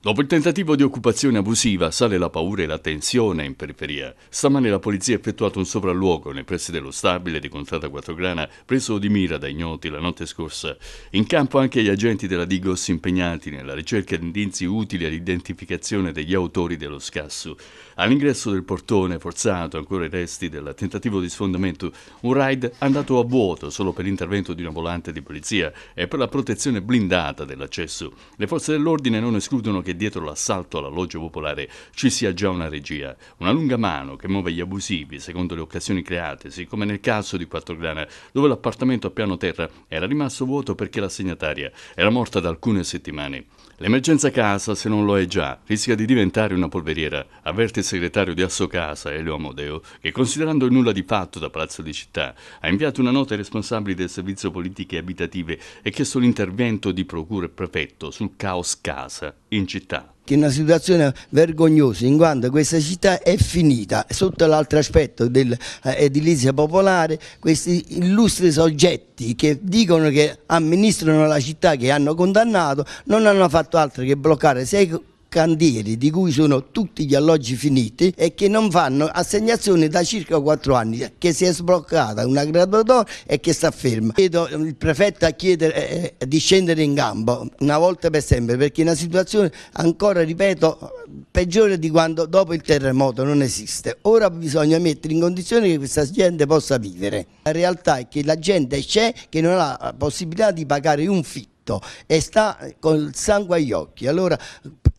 Dopo il tentativo di occupazione abusiva sale la paura e la tensione in periferia. Stamane la polizia ha effettuato un sopralluogo nei pressi dello stabile di Contrada Quattrograna, preso di mira dai gnoti la notte scorsa. In campo anche gli agenti della Digos impegnati nella ricerca di indizi utili all'identificazione degli autori dello scasso. All'ingresso del portone forzato, ancora i resti del tentativo di sfondamento, un raid andato a vuoto solo per l'intervento di una volante di polizia e per la protezione blindata dell'accesso. Le forze dell'ordine non escludono che che dietro l'assalto all'alloggio popolare ci sia già una regia, una lunga mano che muove gli abusivi secondo le occasioni createsi, come nel caso di Quattrograna, dove l'appartamento a piano terra era rimasto vuoto perché la segnataria era morta da alcune settimane. L'emergenza casa, se non lo è già, rischia di diventare una polveriera, avverte il segretario di Asso Casa, Elio Amodeo, che considerando il nulla di fatto da Palazzo di Città, ha inviato una nota ai responsabili del servizio politiche abitative e chiesto l'intervento di procura e prefetto sul caos casa in città città. Che è una situazione vergognosa in quanto questa città è finita sotto l'altro aspetto dell'edilizia eh, popolare questi illustri soggetti che dicono che amministrano la città che hanno condannato non hanno fatto altro che bloccare sei cantieri di cui sono tutti gli alloggi finiti e che non fanno assegnazione da circa quattro anni, che si è sbloccata una graduatoria e che sta ferma. Chiedo eh, il prefetto a chiedere eh, eh, di scendere in gambo una volta per sempre perché è una situazione ancora, ripeto, peggiore di quando dopo il terremoto non esiste. Ora bisogna mettere in condizione che questa gente possa vivere. La realtà è che la gente c'è che non ha la possibilità di pagare un fitto prefetto e sta col sangue agli occhi. Allora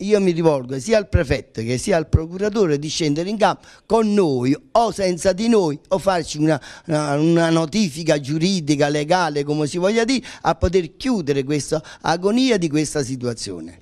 io mi rivolgo sia al prefetto che sia al procuratore di scendere in campo con noi o senza di noi o farci una, una, una notifica giuridica, legale, come si voglia dire, a poter chiudere questa agonia di questa situazione.